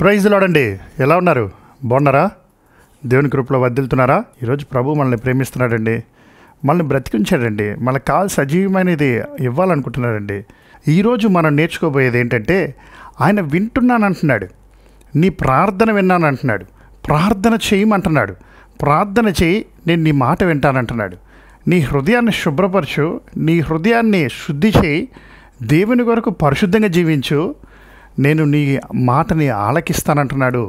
praise లోడండి ఎలా ఉన్నారు బాగున్నారా దేవుని కృపలో వదిలుతున్నారా ఈరోజు ప్రభు మనల్ని ప్రేమిస్తున్నాడండి మనల్ని బ్రతికించాడండి మనకు కాల్ సజీవమైనది ఇవ్వాలనుకుంటున్నాడండి ఈరోజు మనం నేర్చుకోబోయేది ఏంటంటే ఆయన వింటున్నానంటున్నాడు నీ ప్రార్థన విన్నానంటున్నాడు ప్రార్థన చేయమంటున్నాడు ప్రార్థన చేయి నేను నీ మాట వింటానంటున్నాడు నీ హృదయాన్ని శుభ్రపరచు నీ హృదయాన్ని శుద్ధి చేయి దేవుని కొరకు పరిశుద్ధంగా జీవించు నేను నీ మాటని ఆలకిస్తానంటున్నాడు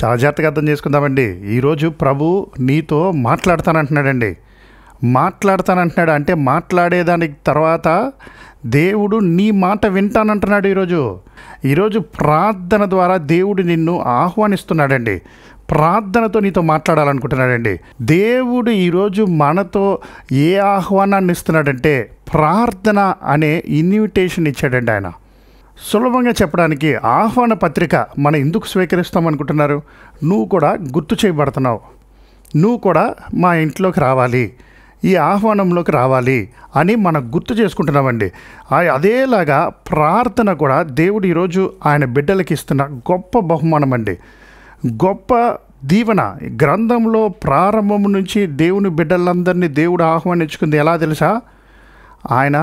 చాలా జాగ్రత్తగా అర్థం చేసుకుందామండి ఈరోజు ప్రభు నీతో మాట్లాడతానంటున్నాడండి మాట్లాడతానంటున్నాడు అంటే మాట్లాడేదానికి తర్వాత దేవుడు నీ మాట వింటానంటున్నాడు ఈరోజు ఈరోజు ప్రార్థన ద్వారా దేవుడు నిన్ను ఆహ్వానిస్తున్నాడండి ప్రార్థనతో నీతో మాట్లాడాలనుకుంటున్నాడండి దేవుడు ఈరోజు మనతో ఏ ఆహ్వానాన్ని ఇస్తున్నాడంటే ప్రార్థన అనే ఇన్విటేషన్ ఇచ్చాడండి ఆయన సులభంగా చెప్పడానికి ఆహ్వాన పత్రిక మనం ఎందుకు స్వీకరిస్తామనుకుంటున్నారు నువ్వు కూడా గుర్తు చేయబడుతున్నావు నువ్వు కూడా మా ఇంట్లోకి రావాలి ఈ ఆహ్వానంలోకి రావాలి అని మనం గుర్తు చేసుకుంటున్నామండి అదేలాగా ప్రార్థన కూడా దేవుడు ఈరోజు ఆయన బిడ్డలకి ఇస్తున్న గొప్ప బహుమానం అండి గొప్ప దీవెన గ్రంథంలో ప్రారంభం నుంచి దేవుని బిడ్డలందరినీ దేవుడు ఆహ్వానించుకుంది ఎలా తెలుసా ఆయన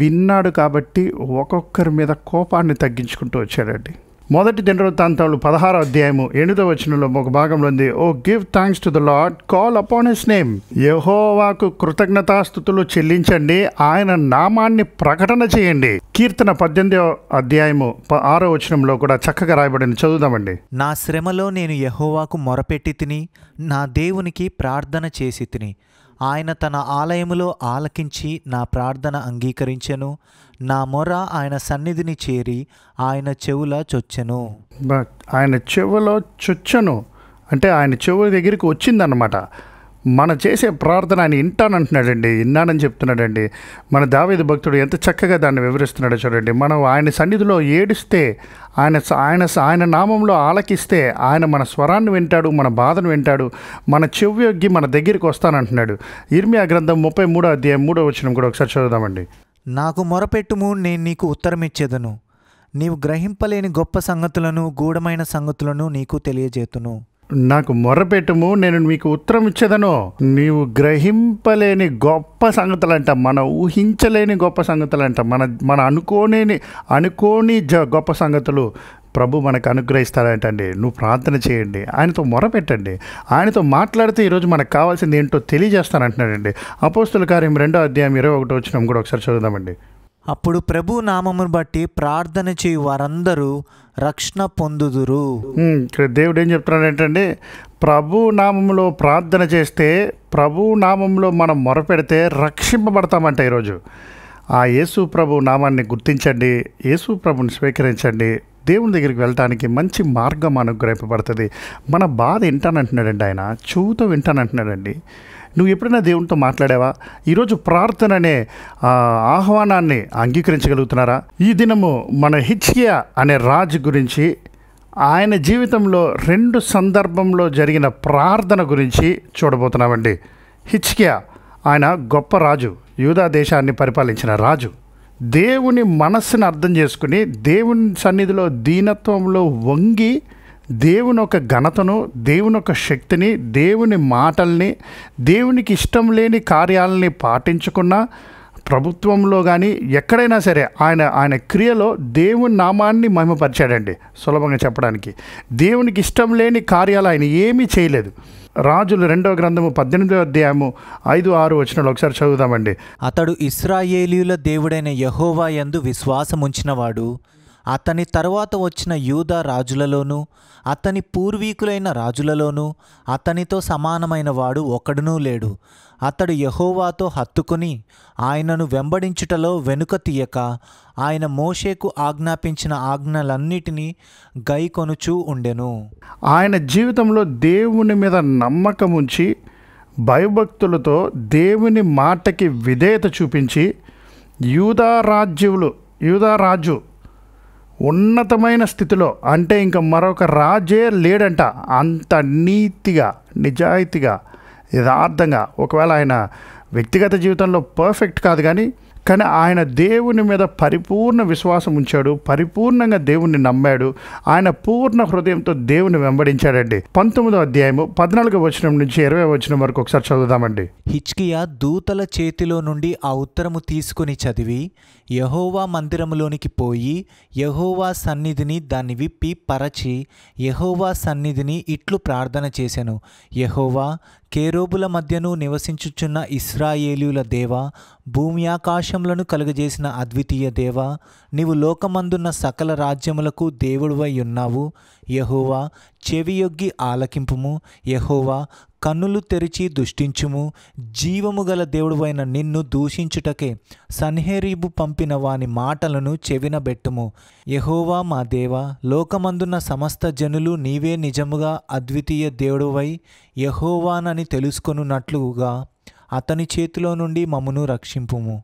విన్నాడు కాబట్టి ఒక్కొక్కరి మీద కోపాన్ని తగ్గించుకుంటూ వచ్చాడండి మొదటి దినవృత్తాంతాలు పదహారో అధ్యాయము ఎనిమిదో వచనంలో ఒక భాగంలో ఉంది O give thanks to the Lord call upon his name యహోవాకు కృతజ్ఞతాస్థుతులు చెల్లించండి ఆయన నామాన్ని ప్రకటన చేయండి కీర్తన పద్దెనిమిదో అధ్యాయము ఆరో వచనంలో కూడా చక్కగా రాయబడింది చదువుదామండి నా శ్రమలో నేను యహోవాకు మొరపెట్టి తిని నా దేవునికి ప్రార్థన చేసి తిని ఆయన తన ఆలయములో ఆలకించి నా ప్రార్థన అంగీకరించెను నా మొర ఆయన సన్నిధిని చేరి ఆయన చెవుల చొచ్చెను బట్ ఆయన చెవులో చొచ్చెను అంటే ఆయన చెవుల దగ్గరికి వచ్చిందనమాట మన చేసే ప్రార్థన ఆయన వింటానంటున్నాడండి విన్నానని చెప్తున్నాడండి మన దావేది భక్తుడు ఎంత చక్కగా దాన్ని వివరిస్తున్నాడో చూడండి మనం ఆయన సన్నిధిలో ఏడిస్తే ఆయన ఆయన ఆయన నామంలో ఆలకిస్తే ఆయన మన స్వరాన్ని వింటాడు మన బాధను వింటాడు మన చెవ్యొగ్గి మన దగ్గరికి వస్తానంటున్నాడు ఇర్మియా గ్రంథం ముప్పై మూడో అధ్యాయం మూడో వచ్చినం కూడా ఒకసారి చదువుదామండి నాకు మొరపెట్టుము నేను నీకు ఉత్తరం ఇచ్చేదను నీవు గ్రహింపలేని గొప్ప సంగతులను గూఢమైన సంగతులను నీకు తెలియజేతును నాకు మొరపెట్టము నేను మీకు ఉత్తరం ఇచ్చేదను నీవు గ్రహింపలేని గొప్ప సంగతులంట మన ఊహించలేని గొప్ప సంగతులంట మన మన అనుకోలేని అనుకోని జ గొప్ప సంగతులు ప్రభు మనకు అనుగ్రహిస్తాడంటండి నువ్వు ప్రార్థన చేయండి ఆయనతో మొరపెట్టండి ఆయనతో మాట్లాడితే ఈరోజు మనకు కావాల్సింది ఏంటో తెలియజేస్తానంటున్నాడండి అపోస్తుల కార్యం రెండో అధ్యాయం ఇరవై ఒకటి వచ్చినాం కూడా ఒకసారి చదువుదామండి అప్పుడు ప్రభు నామమును బట్టి ప్రార్థన చేయు వారందరూ రక్షణ పొందుదురు ఇక్కడ దేవుడు ఏం చెప్తున్నాడు ఏంటంటే ప్రభు నామంలో ప్రార్థన చేస్తే ప్రభు నామంలో మనం మొరపెడితే రక్షింపబడతామంట ఈరోజు ఆ యేసు ప్రభు నామాన్ని గుర్తించండి యేసు ప్రభుని స్వీకరించండి దేవుని దగ్గరికి వెళ్ళటానికి మంచి మార్గం అనుగ్రహింపబడుతుంది మన బాధ వింటానంటున్నాడండి ఆయన చూత వింటానంటున్నాడండి నువ్వు ఎప్పుడైనా దేవునితో మాట్లాడావా ఈరోజు ప్రార్థన అనే ఆహ్వానాన్ని అంగీకరించగలుగుతున్నారా ఈ దినము మన హిచ్కియా అనే రాజు గురించి ఆయన జీవితంలో రెండు సందర్భంలో జరిగిన ప్రార్థన గురించి చూడబోతున్నామండి హిచ్కియా ఆయన గొప్ప రాజు యూదా దేశాన్ని పరిపాలించిన రాజు దేవుని మనస్సును అర్థం చేసుకుని దేవుని సన్నిధిలో దీనత్వంలో వంగి దేవుని ఒక ఘనతను దేవుని ఒక శక్తిని దేవుని మాటల్ని దేవునికి ఇష్టం లేని కార్యాలని పాటించుకున్న ప్రభుత్వంలో కానీ ఎక్కడైనా సరే ఆయన ఆయన క్రియలో దేవుని నామాన్ని మహిమపరిచాడండి సులభంగా చెప్పడానికి దేవునికి ఇష్టం లేని కార్యాలు ఆయన ఏమీ చేయలేదు రాజులు రెండవ గ్రంథము పద్దెనిమిదవ అధ్యాయము ఐదు ఆరు వచ్చిన ఒకసారి చదువుదామండి అతడు ఇస్రాయేలీల దేవుడైన యహోవా యందు విశ్వాసముంచినవాడు అతని తర్వాత వచ్చిన యూదా రాజులలోనూ అతని పూర్వీకులైన రాజులలోనూ అతనితో సమానమైన వాడు ఒకడునూ లేడు అతడు యహోవాతో హత్తుకుని ఆయనను వెంబడించుటలో వెనుక తీయక ఆయన మోషేకు ఆజ్ఞాపించిన ఆజ్ఞలన్నిటినీ గైకొనుచూ ఉండెను ఆయన జీవితంలో దేవుని మీద నమ్మకం ఉంచి భయభక్తులతో దేవుని మాటకి విధేయత చూపించి యూదా రాజ్యులు యూదా రాజు ఉన్నతమైన స్థితిలో అంటే ఇంకా మరొక రాజే లేడంట అంత నీతిగా నిజాయితీగా యథార్థంగా ఒకవేళ ఆయన వ్యక్తిగత జీవితంలో పర్ఫెక్ట్ కాదు కానీ కానీ ఆయన దేవుని మీద పరిపూర్ణ విశ్వాసం ఉంచాడు పరిపూర్ణంగా దేవుణ్ణి నమ్మాడు ఆయన పూర్ణ హృదయంతో దేవుని వెంబడించాడండి పంతొమ్మిదో అధ్యాయము పద్నాలుగో వచనం నుంచి ఇరవై వచనం వరకు ఒకసారి చదువుదామండి హిచ్కియా దూతల చేతిలో నుండి ఆ ఉత్తరము తీసుకుని చదివి యహోవా మందిరములోనికి పోయి యహోవా సన్నిధిని దాన్ని విప్పి పరచి యహోవా సన్నిధిని ఇట్లు ప్రార్థన చేశాను యహోవా కేరోబుల మధ్యను నివసించుచున్న ఇస్రాయేలీల దేవ భూమి ఆకాశములను కలుగజేసిన అద్వితీయ దేవ నీవు లోకమందున్న సకల రాజ్యములకు దేవుడువై ఉన్నావు యహోవా చెవియొగ్గి ఆలకింపుము యహోవా కన్నులు తెరిచి దుష్టించుము జీవము గల దేవుడువైన నిన్ను దూషించుటకే సన్హేరీబు పంపిన వాని మాటలను చెవినబెట్టుము యహోవా మా దేవ లోకమందున్న సమస్త జనులు నీవే నిజముగా అద్వితీయ దేవుడువై యహోవానని తెలుసుకొనున్నట్లుగా అతని చేతిలో నుండి మమ్మను రక్షింపుము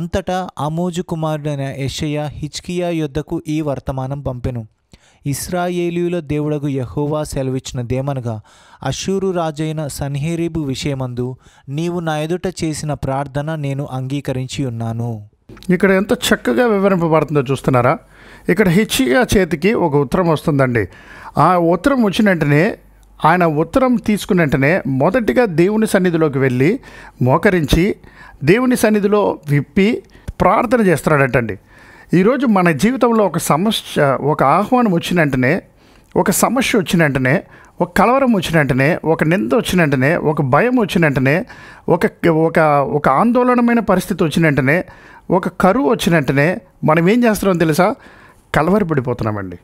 అంతటా ఆమోజు కుమారుడైన యషయ హిచ్కియా యొద్దకు ఈ వర్తమానం పంపెను ఇస్రాయేలీల దేవుడకు యహోవా దేమనగా అషూరు రాజైన సన్హేరీబు విషయమందు నీవు నా ఎదుట చేసిన ప్రార్థన నేను అంగీకరించి ఉన్నాను ఇక్కడ ఎంత చక్కగా వివరింపబడుతుందో చూస్తున్నారా ఇక్కడ హెచ్చిగా చేతికి ఒక ఉత్తరం వస్తుందండి ఆ ఉత్తరం వచ్చిన వెంటనే ఆయన ఉత్తరం తీసుకున్న వెంటనే మొదటిగా దేవుని సన్నిధిలోకి వెళ్ళి మోకరించి దేవుని సన్నిధిలో విప్పి ప్రార్థన చేస్తున్నాడటండి ఈరోజు మన జీవితంలో ఒక సమస్య ఒక ఆహ్వానం వచ్చిన వెంటనే ఒక సమస్య వచ్చిన వెంటనే ఒక కలవరం వచ్చిన వెంటనే ఒక నింద వచ్చిన వెంటనే ఒక భయం వచ్చిన వెంటనే ఒక ఒక ఒక ఆందోళనమైన పరిస్థితి వచ్చిన వెంటనే ఒక కరువు వచ్చిన వెంటనే మనం ఏం చేస్తున్నాం తెలుసా కలవరి పడిపోతున్నామండి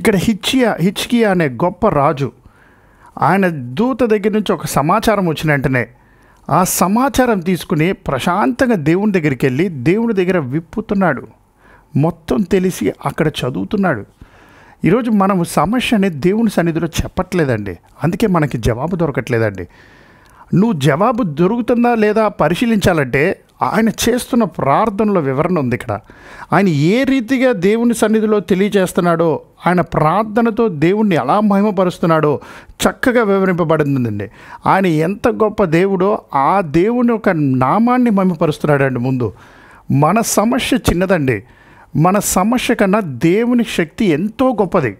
ఇక్కడ హిచ్కియా హిచ్కియా అనే గొప్ప రాజు ఆయన దూత దగ్గర నుంచి ఒక సమాచారం వచ్చిన వెంటనే ఆ సమాచారం తీసుకుని ప్రశాంతంగా దేవుని దగ్గరికి వెళ్ళి దేవుని దగ్గర విప్పుతున్నాడు మొత్తం తెలిసి అక్కడ చదువుతున్నాడు ఈరోజు మనము సమస్యని దేవుని సన్నిధిలో చెప్పట్లేదండి అందుకే మనకి జవాబు దొరకట్లేదండి నువ్వు జవాబు దొరుకుతుందా లేదా పరిశీలించాలంటే ఆయన చేస్తున్న ప్రార్థనలో వివరణ ఉంది ఇక్కడ ఆయన ఏ రీతిగా దేవుని సన్నిధిలో తెలియజేస్తున్నాడో ఆయన ప్రార్థనతో దేవుణ్ణి ఎలా మహిమపరుస్తున్నాడో చక్కగా వివరింపబడిందండి ఆయన ఎంత గొప్ప దేవుడో ఆ దేవుని యొక్క నామాన్ని మహిమపరుస్తున్నాడండి ముందు మన సమస్య చిన్నదండి మన సమస్య కన్నా దేవుని శక్తి ఎంతో గొప్పది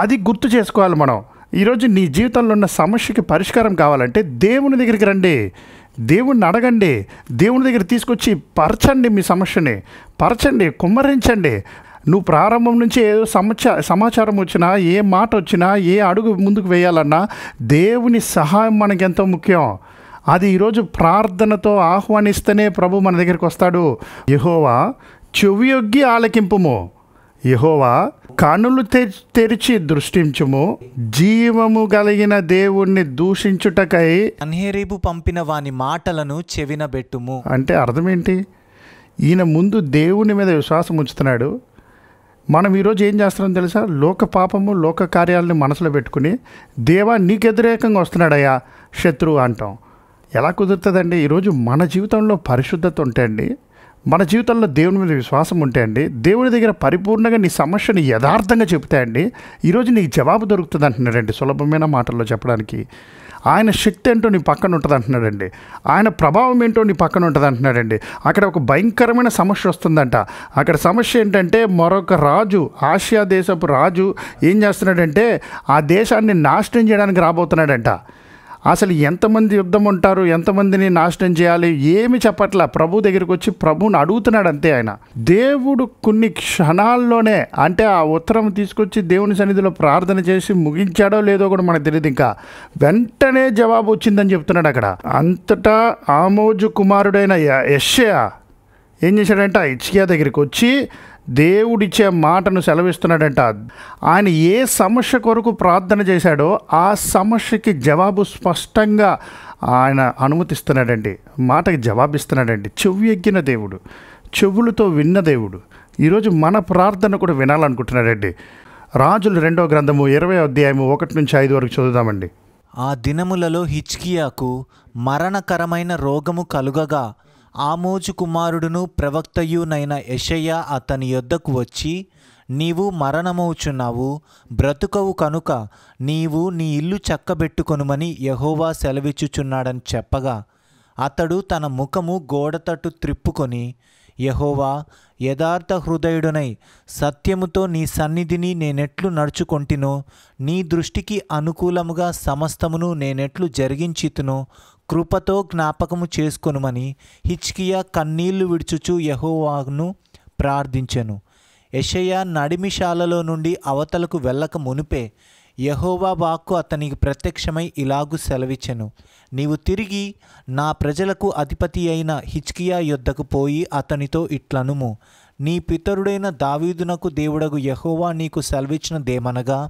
అది గుర్తు చేసుకోవాలి మనం ఈరోజు నీ జీవితంలో ఉన్న సమస్యకి పరిష్కారం కావాలంటే దేవుని దగ్గరికి రండి దేవుణ్ణి అడగండి దేవుని దగ్గర తీసుకొచ్చి పరచండి మీ సమస్యని పరచండి కుమ్మరించండి నువ్వు ప్రారంభం నుంచి ఏదో సమాచార సమాచారం వచ్చినా ఏ మాట వచ్చినా ఏ అడుగు ముందుకు వేయాలన్నా దేవుని సహాయం మనకి ఎంతో ముఖ్యం అది ఈరోజు ప్రార్థనతో ఆహ్వానిస్తేనే ప్రభు మన దగ్గరికి వస్తాడు యహోవా చెవియొగ్గి ఆలకింపుము యహోవా కనులు తెరిచి దృష్టించుము జీవము కలిగిన దేవుణ్ణి దూషించుటకై అన్హేరీబు పంపిన వాని మాటలను చెవినబెట్టుము అంటే అర్థం ఏంటి ఈయన ముందు దేవుని మీద విశ్వాసం ఉంచుతున్నాడు మనం ఈరోజు ఏం చేస్తున్నాం తెలుసా లోక పాపము లోక కార్యాలను మనసులో పెట్టుకుని దేవా నీకు వ్యతిరేకంగా వస్తున్నాడయ్యా శత్రువు అంటాం ఎలా కుదురుతుందండి ఈరోజు మన జీవితంలో పరిశుద్ధత ఉంటే అండి మన జీవితంలో దేవుని మీద విశ్వాసం ఉంటే అండి దేవుని దగ్గర పరిపూర్ణంగా నీ సమస్యని యథార్థంగా చెబితే అండి ఈరోజు నీకు జవాబు దొరుకుతుంది అంటున్నాడండి సులభమైన మాటల్లో చెప్పడానికి ఆయన శక్తి ఏంటో నీ పక్కన ఉంటుంది అంటున్నాడండి ఆయన ప్రభావం ఏంటో నీ పక్కన ఉంటుంది అంటున్నాడండి అక్కడ ఒక భయంకరమైన సమస్య వస్తుందంట అక్కడ సమస్య ఏంటంటే మరొక రాజు ఆసియా దేశపు రాజు ఏం చేస్తున్నాడంటే ఆ దేశాన్ని నాశనం చేయడానికి రాబోతున్నాడంట అసలు ఎంతమంది యుద్ధం ఉంటారు ఎంతమందిని నాశనం చేయాలి ఏమి చెప్పట్లా ప్రభు దగ్గరికి వచ్చి ప్రభుని అడుగుతున్నాడు అంతే ఆయన దేవుడు కొన్ని క్షణాల్లోనే అంటే ఆ ఉత్తరం తీసుకొచ్చి దేవుని సన్నిధిలో ప్రార్థన చేసి ముగించాడో లేదో కూడా మనకు తెలియదు ఇంకా వెంటనే జవాబు వచ్చిందని చెప్తున్నాడు అక్కడ అంతటా ఆమోజు కుమారుడైన యష్యా ఏం చేశాడంటే ఆ ఇచ్చియా దగ్గరికి వచ్చి దేవుడిచ్చే మాటను సెలవిస్తున్నాడంట ఆయన ఏ సమస్య కొరకు ప్రార్థన చేశాడో ఆ సమస్యకి జవాబు స్పష్టంగా ఆయన అనుమతిస్తున్నాడండి మాటకి జవాబిస్తున్నాడండి చెవియెగ్గిన దేవుడు చెవులతో విన్న దేవుడు ఈరోజు మన ప్రార్థన కూడా వినాలనుకుంటున్నాడండి రాజులు రెండో గ్రంథము ఇరవై అధ్యాయము ఒకటి నుంచి ఐదు వరకు చదువుదామండి ఆ దినములలో హిచ్కియాకు మరణకరమైన రోగము కలుగగా ఆమోజు కుమారుడును ప్రవక్తయునైన యషయ్య అతని యొద్దకు వచ్చి నీవు మరణమవుచున్నావు బ్రతుకవు కనుక నీవు నీ ఇల్లు చక్కబెట్టుకొనుమని యహోవా సెలవిచ్చుచున్నాడని చెప్పగా అతడు తన ముఖము గోడతట్టు త్రిప్పుకొని యహోవా యథార్థ హృదయుడనై సత్యముతో నీ సన్నిధిని నేనెట్లు నడుచుకొంటినో నీ దృష్టికి అనుకూలముగా సమస్తమును నేనెట్లు జరిగించితునో కృపతో జ్ఞాపకము చేసుకొనుమని హిచ్కియా కన్నీళ్లు విడుచుచు యహోవాను ప్రార్థించెను యషయ నడిమిశాలలో నుండి అవతలకు వెళ్ళక మునిపే యహోవా వాక్కు అతనికి ప్రత్యక్షమై ఇలాగు సెలవిచ్చెను నీవు తిరిగి నా ప్రజలకు అధిపతి అయిన హిచ్కియా యొద్దకు పోయి అతనితో ఇట్లనుము నీ పితరుడైన దావీదునకు దేవుడగు యహోవా నీకు సెలవిచ్చినదేమనగా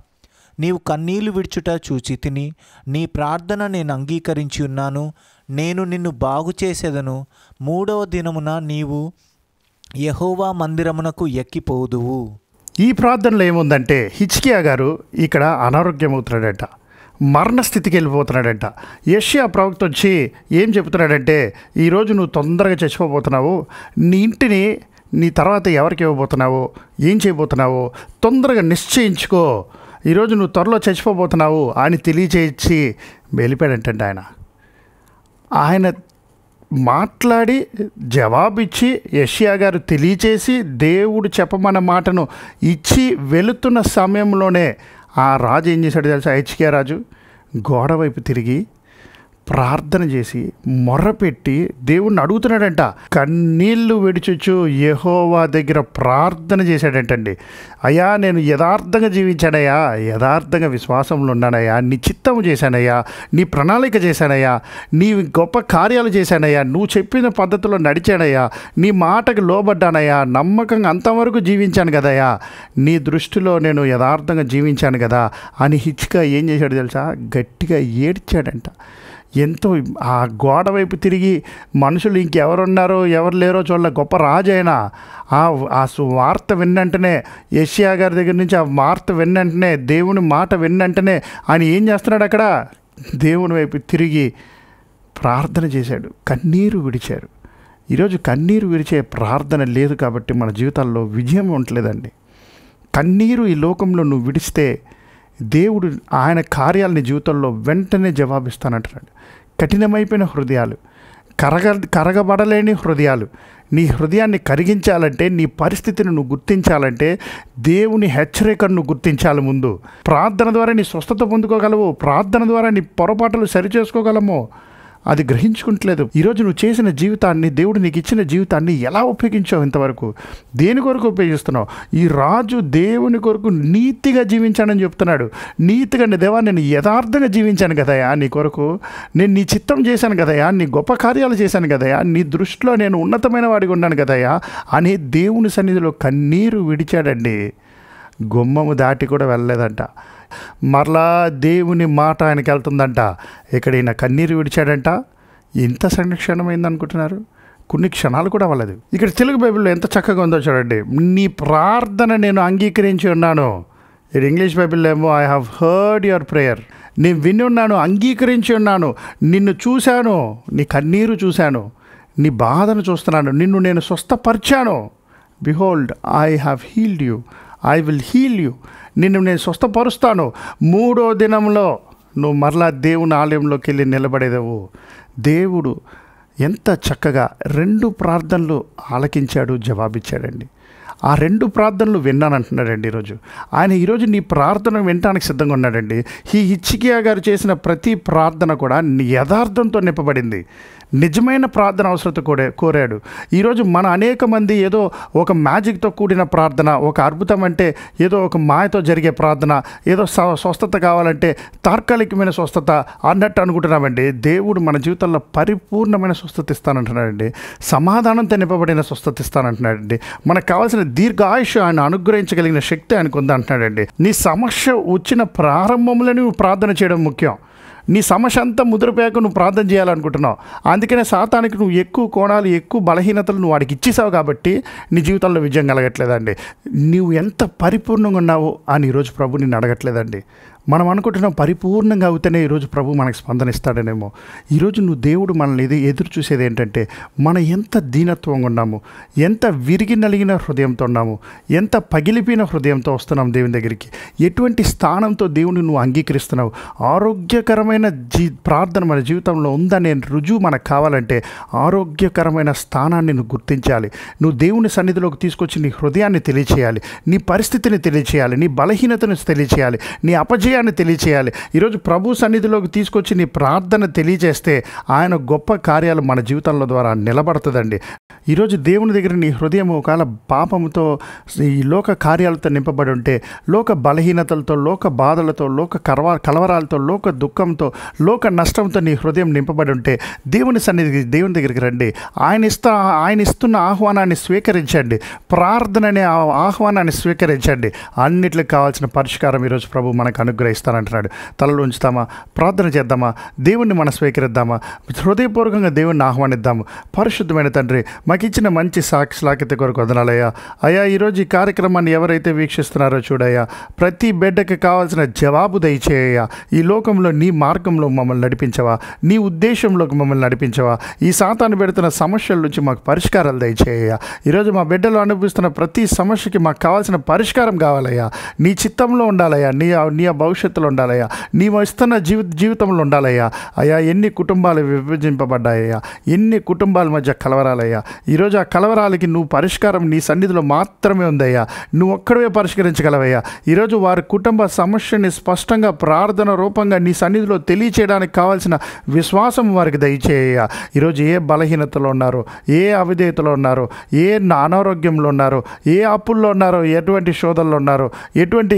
నీవు కన్నీళ్లు విడుచుట చూచి తిని నీ ప్రార్థన నేను అంగీకరించి ఉన్నాను నేను నిన్ను బాగు చేసేదను మూడవ దినమున నీవు యహోవా మందిరమునకు ఎక్కిపోదువు ఈ ప్రార్థనలో ఏముందంటే హిచ్కియా గారు ఇక్కడ అనారోగ్యమవుతున్నాడట మరణస్థితికి వెళ్ళిపోతున్నాడంట ఏషియా ప్రవక్త వచ్చి ఏం చెబుతున్నాడంటే ఈరోజు నువ్వు తొందరగా చచ్చిపోబోతున్నావు నీ ఇంటిని నీ తర్వాత ఎవరికి ఇవ్వబోతున్నావో ఏం చేయబోతున్నావో తొందరగా నిశ్చయించుకో ఈరోజు నువ్వు త్వరలో చచ్చిపోబోతున్నావు అని తెలియచేసి వెళ్ళిపోయాడంటే ఆయన ఆయన మాట్లాడి జవాబిచ్చి యషియా గారు తెలియచేసి దేవుడు చెప్పమన్న మాటను ఇచ్చి వెళుతున్న సమయంలోనే ఆ రాజు ఏం చేశాడు తెలుసా హెచ్కే రాజు గోడ వైపు తిరిగి ప్రార్థన చేసి మొరపెట్టి దేవుణ్ణి అడుగుతున్నాడంట కన్నీళ్ళు విడిచొచ్చు యహోవా దగ్గర ప్రార్థన చేశాడంటండి అయ్యా నేను యథార్థంగా జీవించానయ్యా యథార్థంగా విశ్వాసంలో ఉన్నానయ్యా నీ చిత్తము చేశానయ్యా నీ ప్రణాళిక చేశానయ్యా నీ గొప్ప కార్యాలు చేశానయ్యా నువ్వు చెప్పిన పద్ధతిలో నడిచానయ్యా నీ మాటకు లోబడ్డానయ్యా నమ్మకంగా అంతవరకు జీవించాను కదయ్యా నీ దృష్టిలో నేను యథార్థంగా జీవించాను కదా అని హిచ్కా ఏం చేశాడు తెలుసా గట్టిగా ఏడ్చాడంట ఎంతో ఆ గోడ వైపు తిరిగి మనుషులు ఇంకెవరున్నారో ఎవరు లేరో చూడలే గొప్ప రాజు అయినా ఆ ఆ వార్త విన్నంటనే ఏషియా గారి దగ్గర నుంచి ఆ వార్త విన్నంటనే దేవుని మాట విన్నంటనే ఆయన ఏం చేస్తున్నాడు అక్కడ దేవుని వైపు తిరిగి ప్రార్థన చేశాడు కన్నీరు విడిచారు ఈరోజు కన్నీరు విడిచే ప్రార్థన లేదు కాబట్టి మన జీవితాల్లో విజయం ఉండలేదండి కన్నీరు ఈ లోకంలో నువ్వు విడిస్తే దేవుడు ఆయన కార్యాలని జీవితంలో వెంటనే జవాబిస్తానంటున్నాడు కఠినమైపోయిన హృదయాలు కరగ కరగబడలేని హృదయాలు నీ హృదయాన్ని కరిగించాలంటే నీ పరిస్థితిని నువ్వు గుర్తించాలంటే దేవుని హెచ్చరికను గుర్తించాలి ముందు ప్రార్థన ద్వారా నీ స్వస్థత పొందుకోగలవు ప్రార్థన ద్వారా నీ పొరపాట్లు సరిచేసుకోగలము అది గ్రహించుకుంటలేదు ఈరోజు నువ్వు చేసిన జీవితాన్ని దేవుడు నీకు ఇచ్చిన జీవితాన్ని ఎలా ఉపయోగించావు ఇంతవరకు దేని కొరకు ఉపయోగిస్తున్నావు ఈ రాజు దేవుని కొరకు నీతిగా జీవించానని చెప్తున్నాడు నీతిగా నీ దేవా నేను యథార్థంగా జీవించాను కదయా నీ కొరకు నేను నీ చిత్తం చేశాను కదయా నీ గొప్ప కార్యాలు చేశాను కదయా నీ దృష్టిలో నేను ఉన్నతమైన వాడిగా ఉన్నాను కదయా అనే దేవుని సన్నిధిలో కన్నీరు విడిచాడండి గుమ్మము దాటి కూడా వెళ్ళలేదంట మరలా దేవుని మాట ఆయనకి వెళ్తుందంట ఇక్కడ ఈయన కన్నీరు విడిచాడంట ఎంత సంక్షణమైంది అనుకుంటున్నారు కొన్ని క్షణాలు కూడా అవ్వలేదు ఇక్కడ తెలుగు బైబిల్లో ఎంత చక్కగా ఉందో చూడండి నీ ప్రార్థన నేను అంగీకరించి ఉన్నాను ఇక్కడ ఇంగ్లీష్ బైబిల్లో ఏమో I have heard your prayer నేను విని ఉన్నాను అంగీకరించి ఉన్నాను నిన్ను చూశాను నీ కన్నీరు చూశాను నీ బాధను చూస్తున్నాను నిన్ను నేను స్వస్థపరిచాను behold I have healed you I will heal you నిన్ను నేను స్వస్థపరుస్తాను మూడో దినంలో నువ్వు మరలా దేవుని ఆలయంలోకి వెళ్ళి నిలబడేదవు దేవుడు ఎంత చక్కగా రెండు ప్రార్థనలు ఆలకించాడు జవాబిచ్చాడండి ఆ రెండు ప్రార్థనలు విన్నానంటున్నాడండి ఈరోజు ఆయన ఈరోజు నీ ప్రార్థన వినటానికి సిద్ధంగా ఉన్నాడండి ఈ హిచ్చికియా గారు చేసిన ప్రతి ప్రార్థన కూడా యథార్థంతో నింపబడింది నిజమైన ప్రార్థన అవసరత కూడా కోరాడు ఈరోజు మన అనేక మంది ఏదో ఒక మ్యాజిక్తో కూడిన ప్రార్థన ఒక అద్భుతం అంటే ఏదో ఒక మాయతో జరిగే ప్రార్థన ఏదో స్వస్థత కావాలంటే తాత్కాలికమైన స్వస్థత అన్నట్టు అనుకుంటున్నామండి దేవుడు మన జీవితంలో పరిపూర్ణమైన స్వస్థత ఇస్తానంటున్నాడండి సమాధానంతో నింపబడిన స్వస్థత ఇస్తానంటున్నాడండి మనకు కావాల్సిన దీర్ఘాయుష ఆయన అనుగ్రహించగలిగిన శక్తి ఆయనకు ఉందంటున్నాడండి నీ సమస్య వచ్చిన ప్రారంభంలో నువ్వు ప్రార్థన చేయడం ముఖ్యం నీ సమస్య అంతా ముద్రపోయాక నువ్వు ప్రార్థన చేయాలనుకుంటున్నావు అందుకనే శాతానికి నువ్వు ఎక్కువ కోణాలు ఎక్కువ బలహీనతలు నువ్వు వాడికి ఇచ్చేసావు కాబట్టి నీ జీవితంలో విజయం కలగట్లేదండి నువ్వు ఎంత పరిపూర్ణంగా ఉన్నావు అని ఈరోజు ప్రభు నిన్ను అడగట్లేదండి మనం అనుకుంటున్నాం పరిపూర్ణంగా అవుతేనే ఈరోజు ప్రభు మనకు స్పందనిస్తాడనేమో ఈరోజు నువ్వు దేవుడు మనల్ని ఇది ఎదురు చూసేది ఏంటంటే మనం ఎంత దీనత్వంగా ఉన్నాము ఎంత విరిగి నలిగిన హృదయంతో ఉన్నాము ఎంత పగిలిపోయిన హృదయంతో వస్తున్నాం దేవుని దగ్గరికి ఎటువంటి స్థానంతో దేవుని నువ్వు అంగీకరిస్తున్నావు ఆరోగ్యకరమైన జీ ప్రార్థన మన జీవితంలో ఉందనే రుజువు మనకు కావాలంటే ఆరోగ్యకరమైన స్థానాన్ని నువ్వు గుర్తించాలి నువ్వు దేవుని సన్నిధిలోకి తీసుకొచ్చి నీ హృదయాన్ని తెలియచేయాలి నీ పరిస్థితిని తెలియచేయాలి నీ బలహీనతను తెలియచేయాలి నీ అపజయ విజయాన్ని తెలియచేయాలి ఈరోజు ప్రభు సన్నిధిలోకి తీసుకొచ్చి నీ ప్రార్థన తెలియజేస్తే ఆయన గొప్ప కార్యాలు మన జీవితంలో ద్వారా నిలబడుతుందండి ఈరోజు దేవుని దగ్గర నీ హృదయం ఒకవేళ పాపంతో ఈ లోక కార్యాలతో నింపబడి ఉంటే లోక బలహీనతలతో లోక బాధలతో లోక కలవా కలవరాలతో లోక దుఃఖంతో లోక నష్టంతో నీ హృదయం నింపబడి ఉంటే దేవుని సన్నిధి దేవుని దగ్గరికి రండి ఆయన ఇస్తా ఆయన ఇస్తున్న ఆహ్వానాన్ని స్వీకరించండి ప్రార్థన అనే ఆహ్వానాన్ని స్వీకరించండి అన్నిట్లకు కావాల్సిన పరిష్కారం ఈరోజు ప్రభు మనకు అనుగ్రహం ఇస్తానంటున్నాడు తలలు ఉంచుతామా ప్రార్థన చేద్దామా దేవుణ్ణి మనం స్వీకరిద్దామా హృదయపూర్వకంగా దేవుణ్ణి ఆహ్వానిద్దాము పరిశుద్ధమైన తండ్రి మాకు ఇచ్చిన మంచి సాక్షిలాకిత కొరకు వదనాలయ్యా అయ్యా ఈరోజు ఈ కార్యక్రమాన్ని ఎవరైతే వీక్షిస్తున్నారో చూడయ్యా ప్రతి బిడ్డకి కావాల్సిన జవాబు దయచేయ్యా ఈ లోకంలో నీ మార్గంలో మమ్మల్ని నడిపించవా నీ ఉద్దేశంలోకి మమ్మల్ని నడిపించవా ఈ సాతాను పెడుతున్న సమస్యల నుంచి మాకు పరిష్కారాలు దయచేయ ఈరోజు మా బిడ్డలు అనుభవిస్తున్న ప్రతి సమస్యకి మాకు కావాల్సిన పరిష్కారం కావాలయ్యా నీ చిత్తంలో ఉండాలయ్యా నీ నీ భవిష్యత్తులో ఉండాలయ్యా నీవు ఇస్తున్న జీవి జీవితంలో ఉండాలయ్యా అయ్యా ఎన్ని కుటుంబాలు విభజింపబడ్డాయ్యా ఎన్ని కుటుంబాల మధ్య కలవరాలయ్యా ఈరోజు ఆ కలవరాలకి నువ్వు పరిష్కారం నీ సన్నిధిలో మాత్రమే ఉందయ్యా నువ్వు ఒక్కడవే పరిష్కరించగలవయ్యా ఈరోజు వారి కుటుంబ సమస్యని స్పష్టంగా ప్రార్థన రూపంగా నీ సన్నిధిలో తెలియచేయడానికి కావాల్సిన విశ్వాసం వారికి దయచేయ ఈరోజు ఏ బలహీనతలో ఉన్నారో ఏ అవిధేయతలో ఉన్నారో ఏ అనారోగ్యంలో ఉన్నారో ఏ అప్పుల్లో ఉన్నారో ఎటువంటి శోధనలో ఉన్నారో ఎటువంటి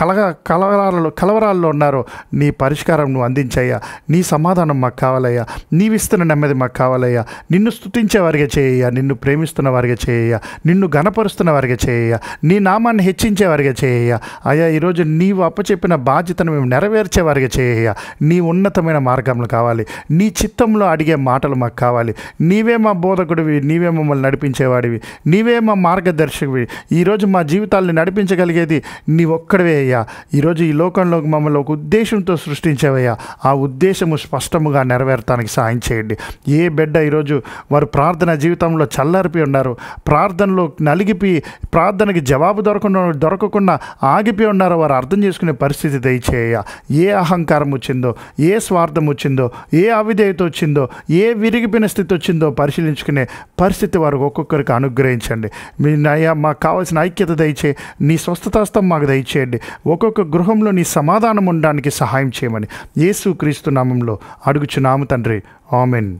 కలగ కలవరాలు కలవరాలలో కలవరాల్లో ఉన్నారో నీ పరిష్కారం నువ్వు అందించయ్యా నీ సమాధానం మాకు కావాలయ్యా నీవిస్తున్న నెమ్మది మాకు కావాలయ్యా నిన్ను స్థుతించే వారిగా చేయ నిన్ను ప్రేమిస్తున్న వారిగా చేయ నిన్ను గణపరుస్తున్న వారిగా చేయ నీ నామాన్ని హెచ్చించే వారిగా చేయ అయ్యా ఈరోజు నీవు అప్పచెప్పిన బాధ్యతను మేము నెరవేర్చే వారిగా చేయ నీ ఉన్నతమైన మార్గంలో కావాలి నీ చిత్తంలో అడిగే మాటలు మాకు కావాలి నీవే మా బోధకుడివి నీవే మమ్మల్ని నడిపించేవాడివి నీవే మా మార్గదర్శకువి ఈరోజు మా జీవితాల్ని నడిపించగలిగేది నీ ఒక్కడివే అయ్యా ఈరోజు ఈ లోక లోకంలోకి మమ్మల్ని ఒక ఉద్దేశంతో సృష్టించేవయ్యా ఆ ఉద్దేశము స్పష్టముగా నెరవేరటానికి సాయం చేయండి ఏ బిడ్డ ఈరోజు వారు ప్రార్థన జీవితంలో చల్లరిపి ఉన్నారు ప్రార్థనలో నలిగిపి ప్రార్థనకి జవాబు దొరకకుండా దొరకకుండా ఆగిపోయి ఉన్నారో వారు అర్థం చేసుకునే పరిస్థితి దయచేయ ఏ అహంకారం వచ్చిందో ఏ స్వార్థం వచ్చిందో ఏ అవిధేయత వచ్చిందో ఏ విరిగిపోయిన స్థితి వచ్చిందో పరిశీలించుకునే పరిస్థితి వారికి ఒక్కొక్కరికి అనుగ్రహించండి మీ నయా మాకు కావాల్సిన ఐక్యత దయచే నీ స్వస్థతాస్తం మాకు దయచేయండి ఒక్కొక్క గృహంలో నీ సమాధానం ఉండడానికి సహాయం చేయమని యేసుక్రీస్తు నామంలో నాము తండ్రి ఆమెన్